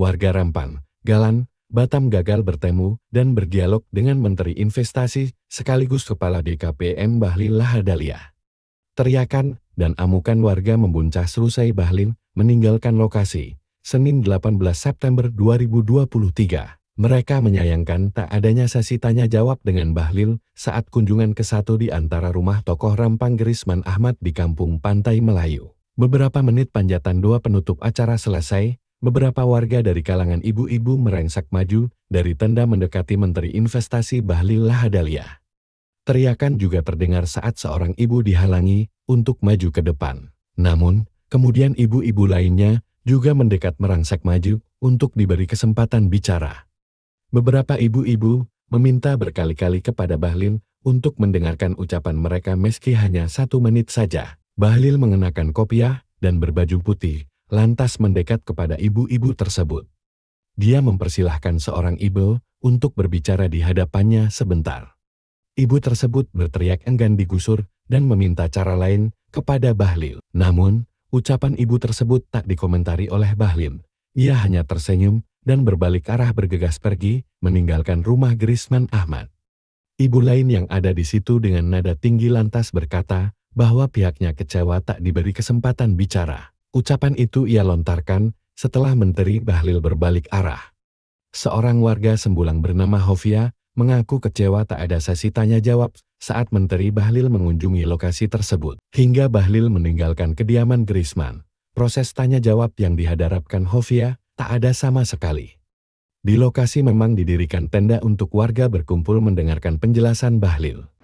warga Rampan, Galan, Batam gagal bertemu dan berdialog dengan Menteri Investasi sekaligus Kepala DKPM Bahlil Lahadalia. Teriakan dan amukan warga membuncah selesai Bahlil meninggalkan lokasi, Senin 18 September 2023. Mereka menyayangkan tak adanya sesi tanya jawab dengan Bahlil saat kunjungan ke satu di antara rumah tokoh Rampang Gerisman Ahmad di Kampung Pantai Melayu. Beberapa menit panjatan dua penutup acara selesai, Beberapa warga dari kalangan ibu-ibu merengsak maju dari tenda mendekati Menteri Investasi Bahlil Lahadalia. Teriakan juga terdengar saat seorang ibu dihalangi untuk maju ke depan. Namun, kemudian ibu-ibu lainnya juga mendekat merangsak maju untuk diberi kesempatan bicara. Beberapa ibu-ibu meminta berkali-kali kepada Bahlil untuk mendengarkan ucapan mereka meski hanya satu menit saja. Bahlil mengenakan kopiah dan berbaju putih, lantas mendekat kepada ibu-ibu tersebut. Dia mempersilahkan seorang ibu untuk berbicara di hadapannya sebentar. Ibu tersebut berteriak enggan digusur dan meminta cara lain kepada Bahlil. Namun, ucapan ibu tersebut tak dikomentari oleh Bahlil. Ia hanya tersenyum dan berbalik arah bergegas pergi, meninggalkan rumah Grisman Ahmad. Ibu lain yang ada di situ dengan nada tinggi lantas berkata bahwa pihaknya kecewa tak diberi kesempatan bicara. Ucapan itu ia lontarkan setelah Menteri Bahlil berbalik arah. Seorang warga sembulang bernama Hovia mengaku kecewa tak ada sesi tanya jawab saat Menteri Bahlil mengunjungi lokasi tersebut. Hingga Bahlil meninggalkan kediaman Grisman, proses tanya jawab yang dihadapkan Hovia tak ada sama sekali. Di lokasi memang didirikan tenda untuk warga berkumpul mendengarkan penjelasan Bahlil.